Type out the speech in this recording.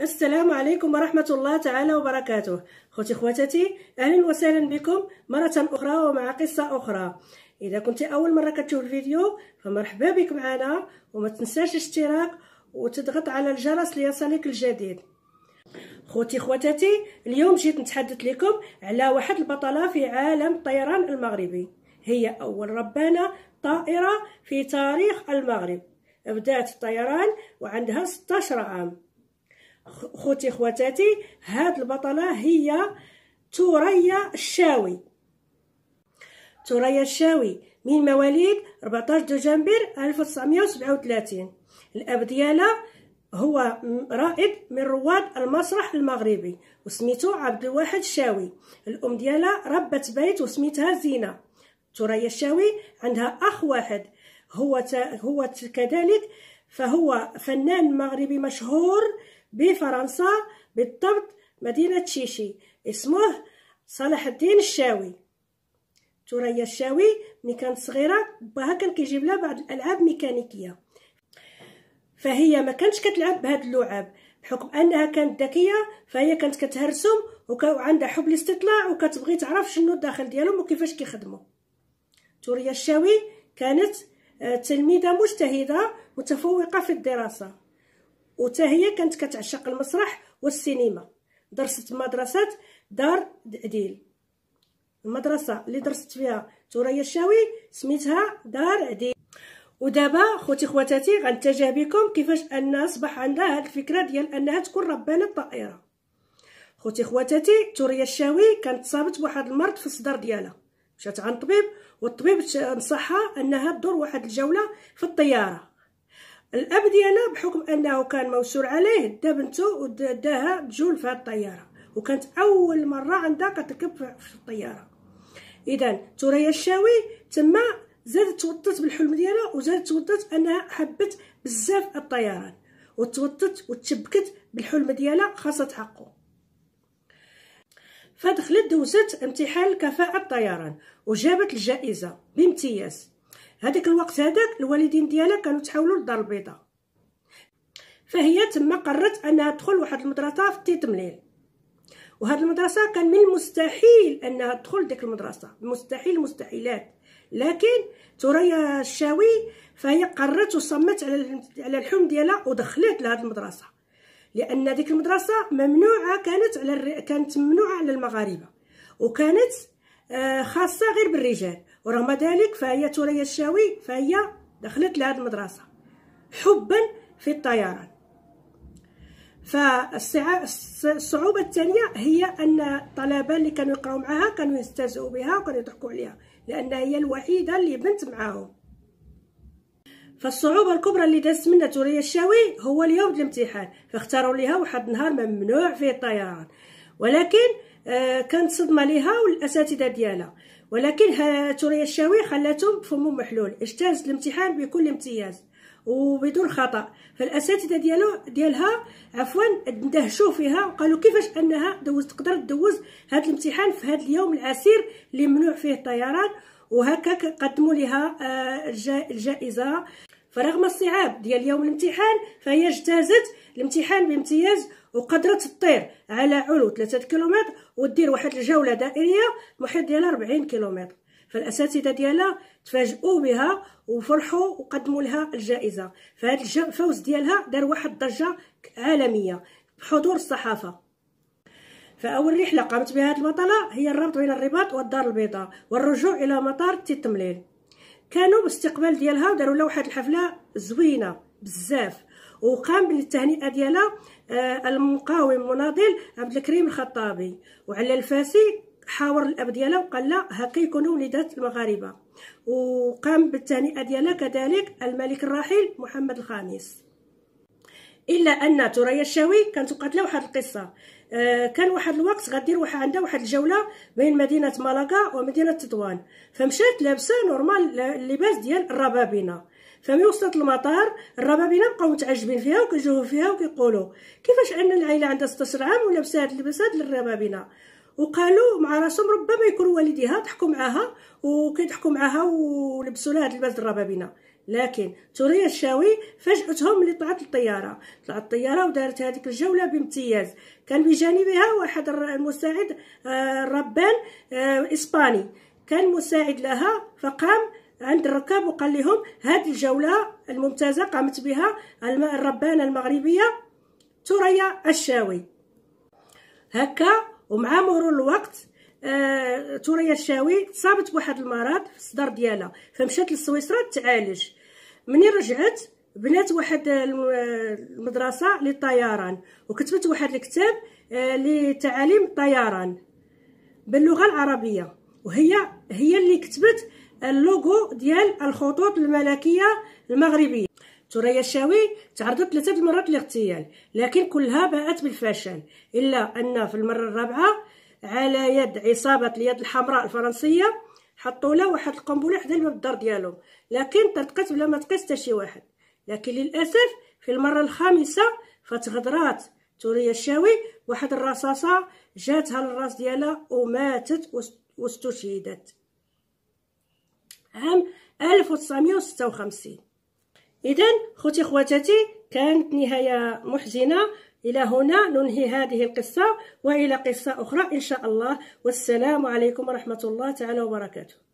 السلام عليكم ورحمة الله تعالى وبركاته خوتي خواتاتي أهلا وسهلا بكم مرة أخرى ومع قصة أخرى إذا كنت أول مرة كتشوف الفيديو فمرحبا بك معنا وما تنساش الاشتراك وتضغط على الجرس ليصلك الجديد خوتي خواتاتي اليوم جيت نتحدث لكم على واحد البطلة في عالم الطيران المغربي هي أول ربانة طائرة في تاريخ المغرب بدأت الطيران وعندها 16 عام خوتي خواتاتي هاد البطله هي ثريا الشاوي ثريا الشاوي من مواليد 14 دجنبر 1937 الاب ديالها هو رائد من رواد المسرح المغربي وسميتو عبد الواحد الشاوي الام ديالها ربت بيت وسميتها زينه ثريا الشاوي عندها اخ واحد هو هو كذلك فهو فنان مغربي مشهور بفرنسا بالضبط مدينة شيشي اسمه صلاح الدين الشاوي ثريا الشاوي ملي كانت صغيرة باها كان كيجيب لها بعض الألعاب ميكانيكية فهي ما كانتش كتلعب بهاد اللعاب بحكم انها كانت ذكيه فهي كانت كتهرسهم وعندها حب الاستطلاع وكتبغي تعرف شنو الداخل ديالهم وكيفاش كيخدموا توريا الشاوي كانت آه، تلميذه مجتهده متفوقه في الدراسه وتا هي كانت كتعشق المسرح والسينما درست مدرسة دار عديل المدرسة اللي درست فيها ثريا الشاوي سميتها دار عديل ودابا خوتي خواتاتي غنتجه بكم كيفاش ان اصبح عندها هاد الفكره ديال انها تكون ربانه طائره خوتي خواتاتي ثريا الشاوي كانت صابت بواحد المرض في الصدر ديالها مشات عند الطبيب والطبيب نصحها انها دور واحد الجوله في الطياره الاب ديالها بحكم انه كان موسور عليه دا بنته وداها جول في الطياره وكانت اول مره عندها كتركب في الطياره اذا ثريا الشاوي تما زادت توطت بالحلم ديالها وزادت توطت انها حبت بزاف الطيران وتوطت وتشبكت بالحلم ديالها خاصة حقه فدخلت دوزت امتحان كفاءة الطيران وجابت الجائزة بامتياز هذاك الوقت هذاك الوالدين ديالها كانوا تحاولوا للدار البيضاء فهي تما قررت انها تدخل واحد المدرسه في تيتمليل وهاد المدرسه كان من المستحيل انها تدخل ديك المدرسه مستحيل مستحيلات لكن ثريا الشاوي فهي قررت وصمت على على الحلم ديالها ودخلت لهاد المدرسه لان ديك المدرسه ممنوعه كانت على كانت ممنوعه على المغاربه وكانت آه، خاصه غير بالرجال ورغم ذلك فهي ثريا الشاوي فهي دخلت لهذه المدرسة حبا في الطيران فالصعوبة الثانية هي أن الطلبة اللي كانوا يقراو معها كانوا يستهزؤوا بها وكانوا يضحكوا عليها لأن هي الوحيدة اللي بنت معاهم فالصعوبة الكبرى اللي دازت منها توريا الشاوي هو اليوم الامتحان فاختاروا لها واحد النهار ممنوع فيه الطيران ولكن آه، كانت صدمه ليها والاساتذه ديالها ولكن تريا الشاوي خلاتهم بفمه محلول اجتاز الامتحان بكل امتياز وبدون خطا فالاساتذه ديالو ديالها عفوا اندهشوا فيها وقالوا كيفاش انها دوز تقدر تدوز هذا الامتحان في هذا اليوم العسير اللي ممنوع فيه الطيران وهكا قدموا لها آه، الجائزه فرغم الصعاب ديال يوم الامتحان فهي اجتازت الامتحان بامتياز وقدرت تطير على علو 3 كيلومتر ودير واحد الجوله دائريه المحيط ديالها 40 كيلومتر فالاساتذه ديالها تفاجؤوا بها وفرحوا وقدموا لها الجائزه فهاد الفوز ديالها دار واحد الضجه عالميه بحضور الصحافه فاول رحله قامت بها هذه البطله هي الربط بين الرباط والدار البيضاء والرجوع الى مطار تيتمليل كانوا باستقبال ديالها وداروا لها واحد الحفله زوينه بزاف وقام بالتهنئه ديالها آه، المقاوم المناضل عبد الكريم الخطابي وعلى الفاسي حاور الاب ديالها وقال لها هكا يكونوا وليدات المغاربه وقام بالتهنئه ديالها كذلك الملك الراحل محمد الخامس الا ان ثريا الشاوي كانت وقعت لها واحد القصه آه، كان واحد الوقت غدير واحد عندها واحد الجوله بين مدينه مالاغا ومدينه تطوان فمشات لابسه نورمال اللباس ديال الربابينه فمي وصلت المطار الربابينه بقاو متعجبين فيها وكيجيو فيها وكيقولوا كيفاش ان العائله عندها 16 عام ولابسه هاد اللباس هاد للربابينه وقالوا مع راسهم ربما يكون والديها ضحكوا معاها وكيضحكوا معاها ولبسوا لها هاد اللباس الربابينه لكن توريا الشاوي فاجأتهم ملي طلعت الطيارة طلعت الطيارة ودارت هذيك الجولة بامتياز كان بجانبها واحد المساعد الربان آه، آه، إسباني كان مساعد لها فقام عند الركاب وقال لهم هذه الجولة الممتازة قامت بها الربانة المغربية ثريا الشاوي هكا ومع مرور الوقت ثريا آه، الشاوي تصابت بواحد المرض في الصدر ديالها فمشات لسويسرا تعالج مني رجعت بنات واحد المدرسه للطيران وكتبت واحد الكتاب آه، لتعاليم الطيران باللغه العربيه وهي هي اللي كتبت اللوغو ديال الخطوط الملكيه المغربيه ثريا الشاوي تعرضت ثلاثه المرات للاغتيال لكن كلها باءت بالفشل الا ان في المره الرابعه على يد عصابه اليد الحمراء الفرنسيه حطوا له واحد القنبله حدا الباب الدار ديالهم لكن طرقت بلا ما تقيس حتى شي واحد لكن للاسف في المره الخامسه فتغدرات توريا الشاوي واحد الرصاصه جاتها للراس ديالها وماتت واستشهدت عام 1956 اذا خوتي خواتاتي كانت نهايه محزنه إلى هنا ننهي هذه القصة وإلى قصة أخرى إن شاء الله والسلام عليكم ورحمة الله تعالى وبركاته